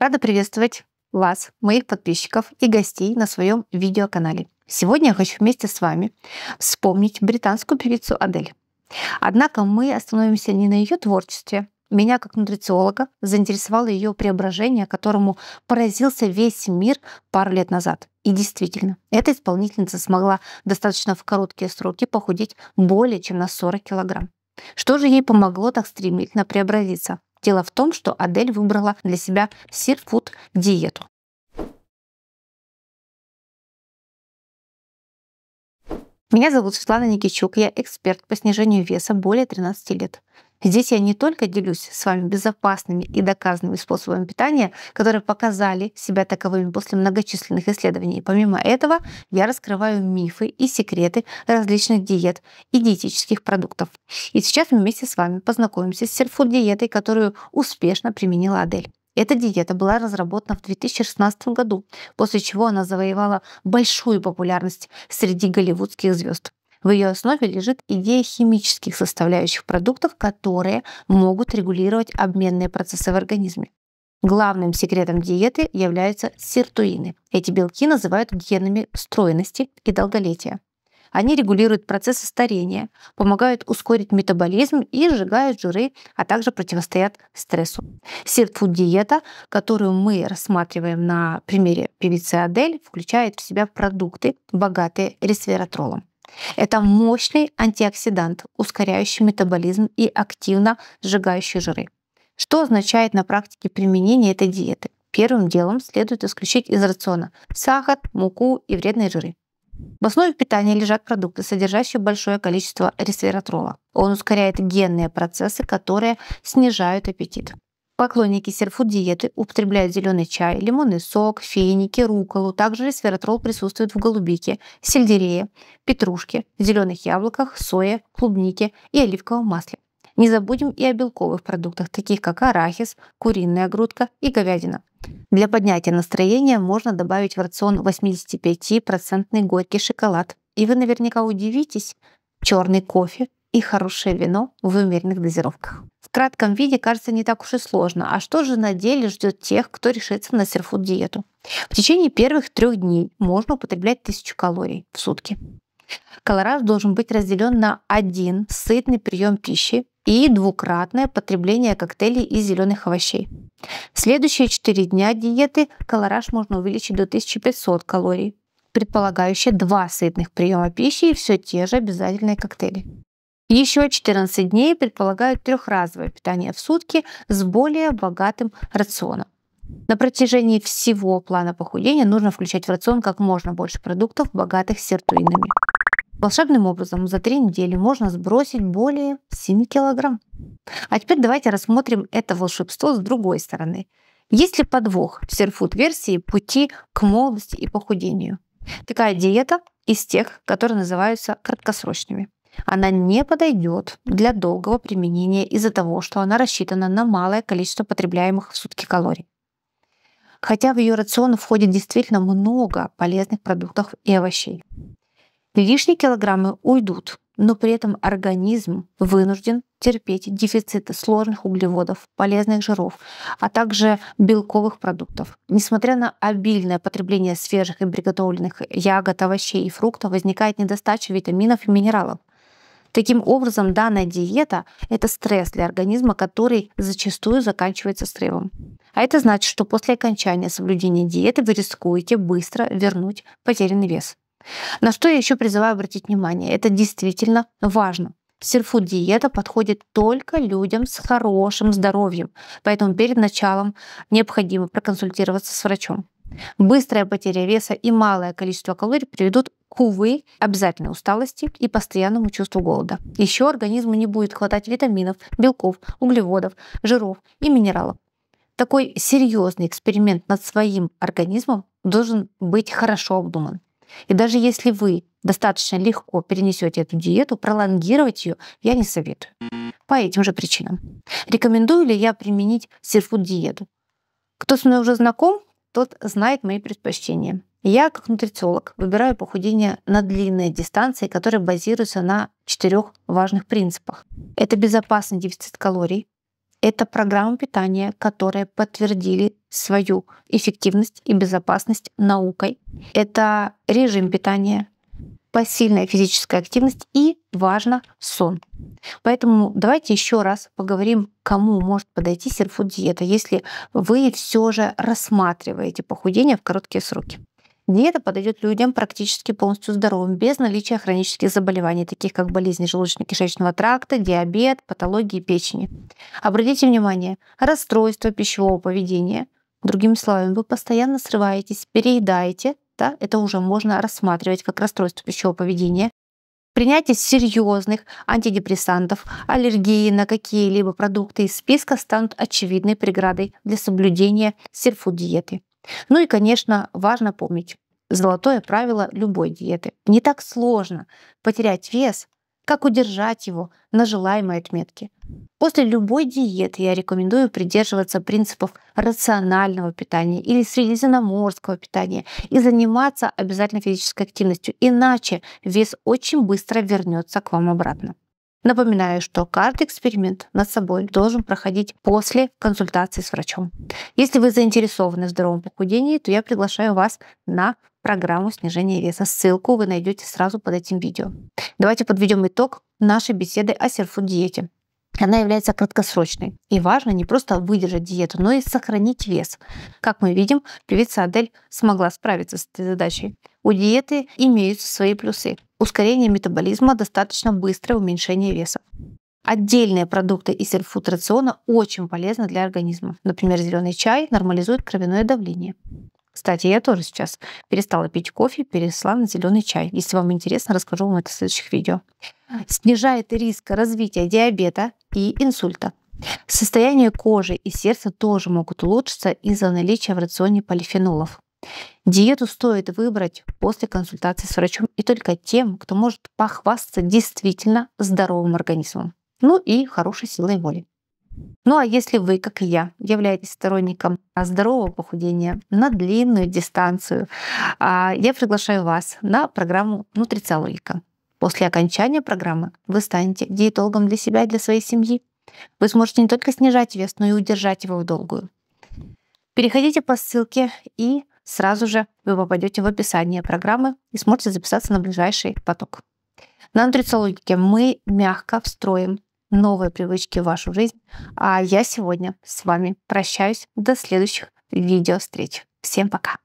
Рада приветствовать вас, моих подписчиков и гостей на своем видеоканале. Сегодня я хочу вместе с вами вспомнить британскую певицу Адель. Однако мы остановимся не на ее творчестве. Меня, как нутрициолога, заинтересовало ее преображение, которому поразился весь мир пару лет назад. И действительно, эта исполнительница смогла достаточно в короткие сроки похудеть более чем на 40 килограмм. Что же ей помогло так стремительно преобразиться? Дело в том, что Адель выбрала для себя сирфуд диету. Меня зовут Светлана Никичук, я эксперт по снижению веса более 13 лет. Здесь я не только делюсь с вами безопасными и доказанными способами питания, которые показали себя таковыми после многочисленных исследований. Помимо этого, я раскрываю мифы и секреты различных диет и диетических продуктов. И сейчас мы вместе с вами познакомимся с серфуд-диетой, которую успешно применила Адель. Эта диета была разработана в 2016 году, после чего она завоевала большую популярность среди голливудских звезд. В ее основе лежит идея химических составляющих продуктов, которые могут регулировать обменные процессы в организме. Главным секретом диеты являются сиртуины. Эти белки называют генами стройности и долголетия. Они регулируют процессы старения, помогают ускорить метаболизм и сжигают жиры, а также противостоят стрессу. Сиртфуд-диета, которую мы рассматриваем на примере певицы Адель, включает в себя продукты, богатые ресвератролом. Это мощный антиоксидант, ускоряющий метаболизм и активно сжигающий жиры. Что означает на практике применение этой диеты? Первым делом следует исключить из рациона сахар, муку и вредные жиры. В основе питания лежат продукты, содержащие большое количество ресвератрола. Он ускоряет генные процессы, которые снижают аппетит. Поклонники серфуд-диеты употребляют зеленый чай, лимонный сок, феники, руколу. Также ресвератрол присутствует в голубике, сельдерее, петрушке, зеленых яблоках, сое, клубнике и оливковом масле. Не забудем и о белковых продуктах, таких как арахис, куриная грудка и говядина. Для поднятия настроения можно добавить в рацион 85% горький шоколад. И вы наверняка удивитесь, черный кофе и хорошее вино в умеренных дозировках. В кратком виде кажется не так уж и сложно. А что же на деле ждет тех, кто решится на серфуд-диету? В течение первых трех дней можно употреблять тысячу калорий в сутки. Колораж должен быть разделен на один сытный прием пищи и двукратное потребление коктейлей из зеленых овощей. следующие 4 дня диеты колораж можно увеличить до 1500 калорий, предполагающие два сытных приема пищи и все те же обязательные коктейли. Еще 14 дней предполагают трехразовое питание в сутки с более богатым рационом. На протяжении всего плана похудения нужно включать в рацион как можно больше продуктов, богатых сиртуинами. Волшебным образом за три недели можно сбросить более 7 килограмм. А теперь давайте рассмотрим это волшебство с другой стороны. Есть ли подвох в серфуд-версии пути к молодости и похудению? Такая диета из тех, которые называются краткосрочными она не подойдет для долгого применения из-за того, что она рассчитана на малое количество потребляемых в сутки калорий. Хотя в ее рацион входит действительно много полезных продуктов и овощей. Лишние килограммы уйдут, но при этом организм вынужден терпеть дефицит сложных углеводов, полезных жиров, а также белковых продуктов. Несмотря на обильное потребление свежих и приготовленных ягод, овощей и фруктов, возникает недостача витаминов и минералов. Таким образом, данная диета – это стресс для организма, который зачастую заканчивается срывом. А это значит, что после окончания соблюдения диеты вы рискуете быстро вернуть потерянный вес. На что я еще призываю обратить внимание, это действительно важно. Сирфуд диета подходит только людям с хорошим здоровьем, поэтому перед началом необходимо проконсультироваться с врачом. Быстрая потеря веса и малое количество калорий приведут увы, обязательной усталости и постоянному чувству голода. Еще организму не будет хватать витаминов, белков, углеводов, жиров и минералов. Такой серьезный эксперимент над своим организмом должен быть хорошо обдуман. И даже если вы достаточно легко перенесете эту диету, пролонгировать ее я не советую. По этим же причинам. Рекомендую ли я применить сирфуд диету? Кто со мной уже знаком, тот знает мои предпочтения. Я, как нутрициолог, выбираю похудение на длинные дистанции, которые базируются на четырех важных принципах. Это безопасный дефицит калорий, это программа питания, которые подтвердили свою эффективность и безопасность наукой. Это режим питания, посильная физическая активность и, важно, сон. Поэтому ну, давайте еще раз поговорим, кому может подойти серфуд диета, если вы все же рассматриваете похудение в короткие сроки. Диета подойдет людям практически полностью здоровым, без наличия хронических заболеваний, таких как болезни желудочно-кишечного тракта, диабет, патологии печени. Обратите внимание, расстройство пищевого поведения. Другими словами, вы постоянно срываетесь, переедаете, да, это уже можно рассматривать как расстройство пищевого поведения. Принятие серьезных антидепрессантов, аллергии на какие-либо продукты из списка станут очевидной преградой для соблюдения серфуд-диеты. Ну и, конечно, важно помнить золотое правило любой диеты. Не так сложно потерять вес, как удержать его на желаемой отметке. После любой диеты я рекомендую придерживаться принципов рационального питания или средиземноморского питания и заниматься обязательно физической активностью, иначе вес очень быстро вернется к вам обратно. Напоминаю, что каждый эксперимент над собой должен проходить после консультации с врачом. Если вы заинтересованы в здоровом похудении, то я приглашаю вас на программу снижения веса. Ссылку вы найдете сразу под этим видео. Давайте подведем итог нашей беседы о серфуд-диете. Она является краткосрочной. И важно не просто выдержать диету, но и сохранить вес. Как мы видим, певица Адель смогла справиться с этой задачей. У диеты имеются свои плюсы ускорение метаболизма, достаточно быстрое уменьшение веса. Отдельные продукты из сельфуд рациона очень полезны для организма. Например, зеленый чай нормализует кровяное давление. Кстати, я тоже сейчас перестала пить кофе, перешла на зеленый чай. Если вам интересно, расскажу вам это в следующих видео. Снижает риск развития диабета и инсульта. Состояние кожи и сердца тоже могут улучшиться из-за наличия в рационе полифенолов. Диету стоит выбрать после консультации с врачом и только тем, кто может похвастаться действительно здоровым организмом, ну и хорошей силой воли. Ну а если вы, как и я, являетесь сторонником здорового похудения на длинную дистанцию, а, я приглашаю вас на программу «Нутрициологика». После окончания программы вы станете диетологом для себя и для своей семьи. Вы сможете не только снижать вес, но и удержать его в долгую. Переходите по ссылке и сразу же вы попадете в описание программы и сможете записаться на ближайший поток. На нутрициологике мы мягко встроим новые привычки в вашу жизнь. А я сегодня с вами прощаюсь до следующих видео встреч. Всем пока!